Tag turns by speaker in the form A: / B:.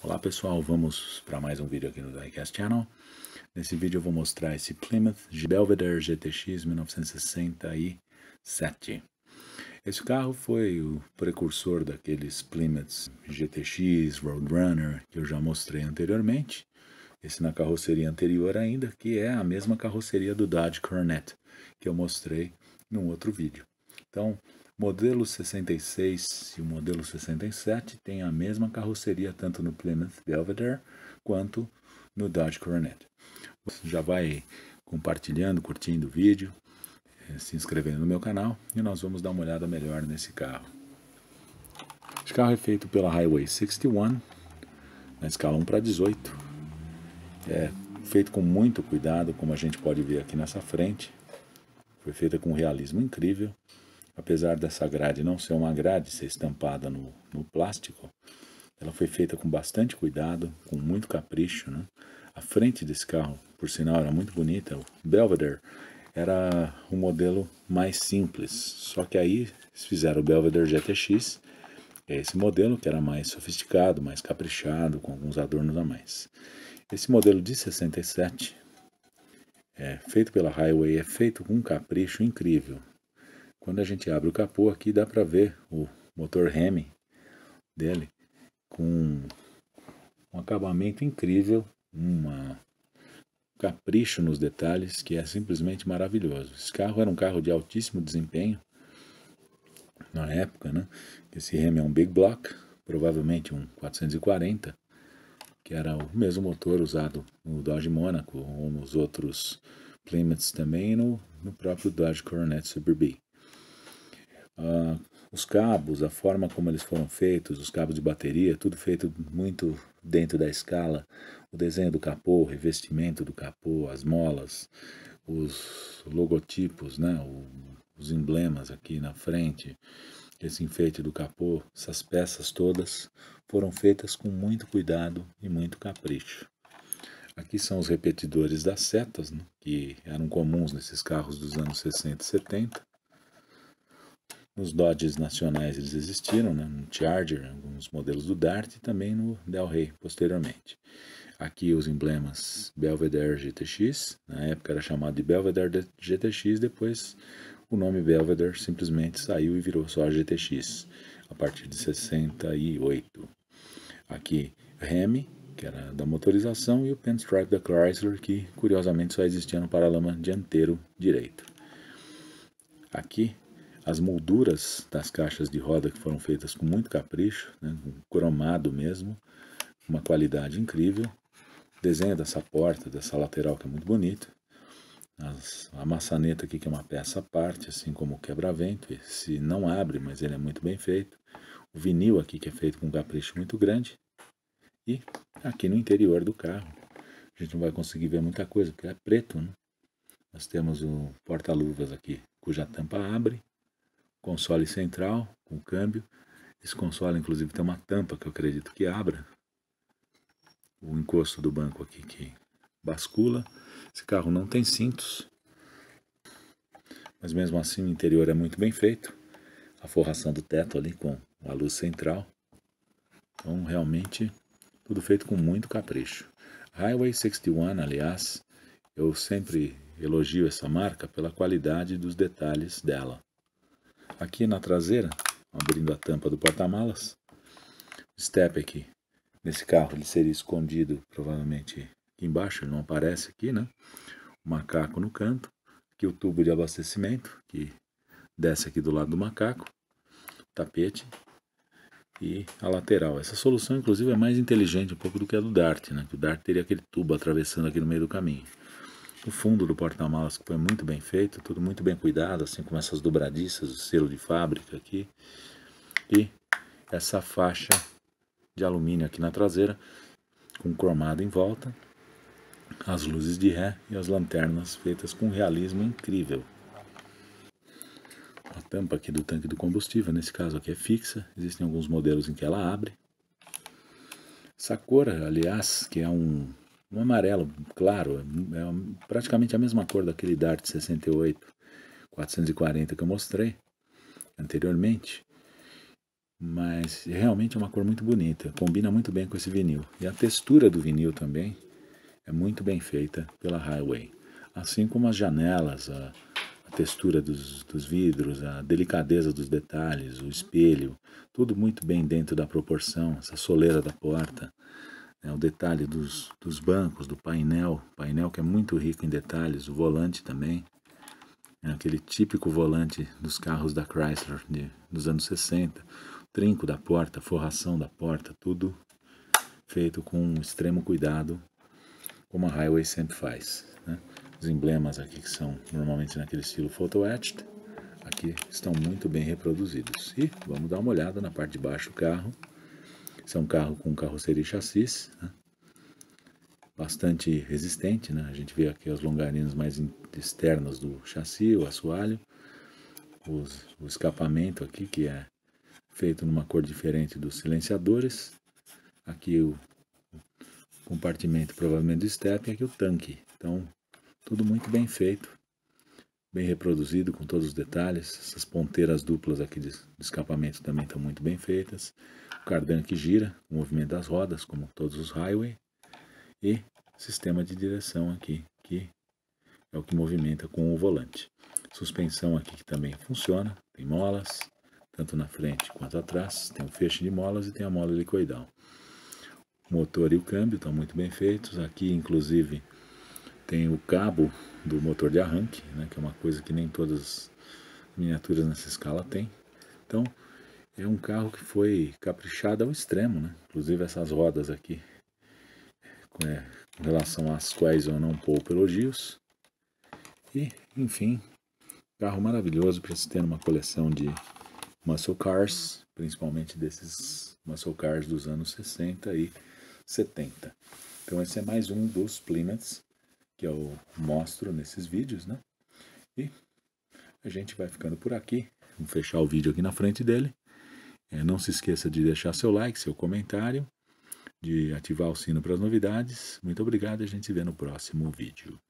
A: Olá pessoal, vamos para mais um vídeo aqui no Diecast Channel. Nesse vídeo eu vou mostrar esse Plymouth Belvedere GTX 1967. Esse carro foi o precursor daqueles Plymouths GTX, Roadrunner que eu já mostrei anteriormente. Esse na carroceria anterior ainda, que é a mesma carroceria do Dodge Coronet que eu mostrei num outro vídeo. Então, Modelo 66 e o modelo 67 têm a mesma carroceria tanto no Plymouth Belvedere quanto no Dodge Coronet. Você já vai compartilhando, curtindo o vídeo, eh, se inscrevendo no meu canal e nós vamos dar uma olhada melhor nesse carro. Esse carro é feito pela Highway 61 na escala 1 para 18. É feito com muito cuidado, como a gente pode ver aqui nessa frente. Foi feita com um realismo incrível. Apesar dessa grade não ser uma grade, ser estampada no, no plástico, ela foi feita com bastante cuidado, com muito capricho. Né? A frente desse carro, por sinal, era muito bonita. O Belvedere era o um modelo mais simples, só que aí eles fizeram o Belvedere GTX, é esse modelo que era mais sofisticado, mais caprichado, com alguns adornos a mais. Esse modelo de 67, é, feito pela Highway, é feito com um capricho incrível. Quando a gente abre o capô aqui, dá para ver o motor Hemi dele com um acabamento incrível, um capricho nos detalhes que é simplesmente maravilhoso. Esse carro era um carro de altíssimo desempenho na época, né? Esse Hemi é um Big Block, provavelmente um 440, que era o mesmo motor usado no Dodge Monaco ou nos outros Plymouths também no, no próprio Dodge Coronet Super B. Ah, os cabos, a forma como eles foram feitos, os cabos de bateria, tudo feito muito dentro da escala. O desenho do capô, o revestimento do capô, as molas, os logotipos, né? O, os emblemas aqui na frente, esse enfeite do capô, essas peças todas foram feitas com muito cuidado e muito capricho. Aqui são os repetidores das setas, né? que eram comuns nesses carros dos anos 60 e 70. Nos Dodges nacionais eles existiram, né? no Charger, alguns modelos do Dart e também no Del Rey posteriormente. Aqui os emblemas Belvedere GTX, na época era chamado de Belvedere GTX, depois o nome Belvedere simplesmente saiu e virou só GTX, a partir de 68. Aqui Remy, que era da motorização, e o Penstripe da Chrysler, que curiosamente só existia no paralama dianteiro direito. Aqui as molduras das caixas de roda que foram feitas com muito capricho, né, cromado mesmo, uma qualidade incrível. O desenho dessa porta, dessa lateral que é muito bonito. As, a maçaneta aqui que é uma peça à parte, assim como o quebra-vento, esse não abre, mas ele é muito bem feito. O vinil aqui que é feito com um capricho muito grande. E aqui no interior do carro, a gente não vai conseguir ver muita coisa, porque é preto, né? Nós temos o porta-luvas aqui, cuja tampa abre console central com câmbio. Esse console, inclusive, tem uma tampa que eu acredito que abra. O encosto do banco aqui que bascula. Esse carro não tem cintos, mas mesmo assim o interior é muito bem feito. A forração do teto ali com a luz central. Então, realmente, tudo feito com muito capricho. Highway 61, aliás, eu sempre elogio essa marca pela qualidade dos detalhes dela. Aqui na traseira, abrindo a tampa do porta-malas, step aqui. Nesse carro ele seria escondido, provavelmente aqui embaixo, ele não aparece aqui, né? O macaco no canto, aqui o tubo de abastecimento, que desce aqui do lado do macaco, tapete e a lateral. Essa solução, inclusive, é mais inteligente um pouco do que a do Dart, né? Que o Dart teria aquele tubo atravessando aqui no meio do caminho o fundo do porta-malas que foi muito bem feito, tudo muito bem cuidado, assim como essas dobradiças, o selo de fábrica aqui. E essa faixa de alumínio aqui na traseira, com cromado em volta, as luzes de ré e as lanternas feitas com realismo incrível. A tampa aqui do tanque do combustível, nesse caso aqui é fixa, existem alguns modelos em que ela abre. Essa cor, aliás, que é um um amarelo claro, é praticamente a mesma cor daquele Dart 68 440 que eu mostrei anteriormente, mas realmente é uma cor muito bonita, combina muito bem com esse vinil. E a textura do vinil também é muito bem feita pela Highway, assim como as janelas, a, a textura dos, dos vidros, a delicadeza dos detalhes, o espelho, tudo muito bem dentro da proporção, essa soleira da porta né, o detalhe dos, dos bancos, do painel, painel que é muito rico em detalhes, o volante também, é aquele típico volante dos carros da Chrysler de, dos anos 60, trinco da porta, forração da porta, tudo feito com um extremo cuidado, como a Highway sempre faz. Né? Os emblemas aqui que são normalmente naquele estilo photo etched, aqui estão muito bem reproduzidos. E vamos dar uma olhada na parte de baixo do carro. Isso é um carro com carroceria e chassis, né? bastante resistente. Né? A gente vê aqui as longarinas mais externas do chassi, o assoalho, os, o escapamento aqui, que é feito numa cor diferente dos silenciadores. Aqui o, o compartimento provavelmente do step e aqui o tanque. Então, tudo muito bem feito, bem reproduzido com todos os detalhes. Essas ponteiras duplas aqui de, de escapamento também estão muito bem feitas cardan que gira, o movimento das rodas, como todos os highway, e sistema de direção aqui, que é o que movimenta com o volante. Suspensão aqui que também funciona, tem molas, tanto na frente quanto atrás, tem um feixe de molas e tem a mola helicoidal. O motor e o câmbio estão muito bem feitos, aqui inclusive tem o cabo do motor de arranque, né, que é uma coisa que nem todas as miniaturas nessa escala têm. Então, é um carro que foi caprichado ao extremo, né? Inclusive essas rodas aqui, em é, com relação às quais eu não poupo elogios. E, enfim, carro maravilhoso para se ter uma coleção de muscle cars, principalmente desses muscle cars dos anos 60 e 70. Então esse é mais um dos Plymouths que eu mostro nesses vídeos, né? E a gente vai ficando por aqui. Vamos fechar o vídeo aqui na frente dele. É, não se esqueça de deixar seu like, seu comentário, de ativar o sino para as novidades. Muito obrigado e a gente se vê no próximo vídeo.